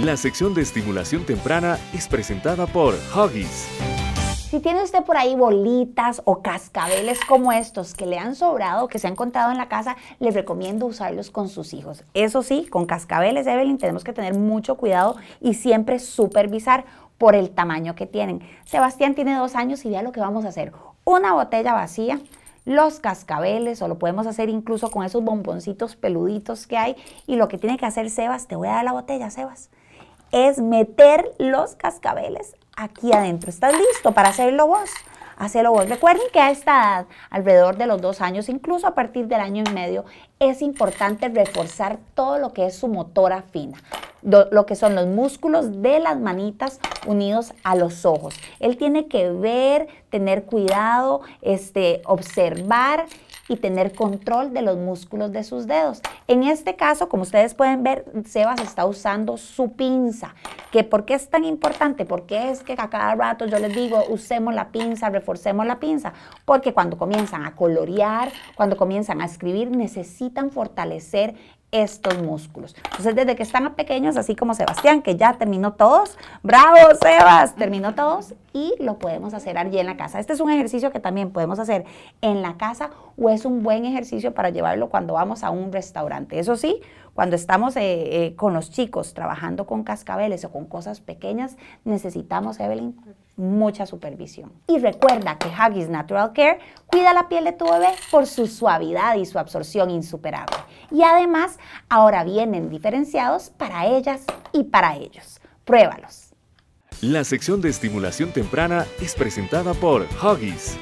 La sección de estimulación temprana es presentada por Huggies. Si tiene usted por ahí bolitas o cascabeles como estos que le han sobrado, que se han contado en la casa, les recomiendo usarlos con sus hijos. Eso sí, con cascabeles, Evelyn, tenemos que tener mucho cuidado y siempre supervisar por el tamaño que tienen. Sebastián tiene dos años y vea lo que vamos a hacer. Una botella vacía, los cascabeles o lo podemos hacer incluso con esos bomboncitos peluditos que hay. Y lo que tiene que hacer Sebas, te voy a dar la botella, Sebas es meter los cascabeles aquí adentro. ¿Estás listo para hacerlo vos? Hacerlo vos. Recuerden que a esta edad, alrededor de los dos años, incluso a partir del año y medio, es importante reforzar todo lo que es su motora fina lo que son los músculos de las manitas unidos a los ojos. Él tiene que ver, tener cuidado, este, observar y tener control de los músculos de sus dedos. En este caso, como ustedes pueden ver, Sebas está usando su pinza. ¿Por qué es tan importante? Porque es que a cada rato yo les digo, usemos la pinza, reforcemos la pinza. Porque cuando comienzan a colorear, cuando comienzan a escribir, necesitan fortalecer estos músculos. Entonces, desde que están pequeños, así como Sebastián, que ya terminó todos, bravo Sebas, terminó todos, y lo podemos hacer allí en la casa. Este es un ejercicio que también podemos hacer en la casa o es un buen ejercicio para llevarlo cuando vamos a un restaurante. Eso sí, cuando estamos eh, eh, con los chicos trabajando con cascabeles o con cosas pequeñas, necesitamos, Evelyn, mucha supervisión. Y recuerda que Huggies Natural Care cuida la piel de tu bebé por su suavidad y su absorción insuperable. Y además, ahora vienen diferenciados para ellas y para ellos. Pruébalos. La sección de estimulación temprana es presentada por Huggies,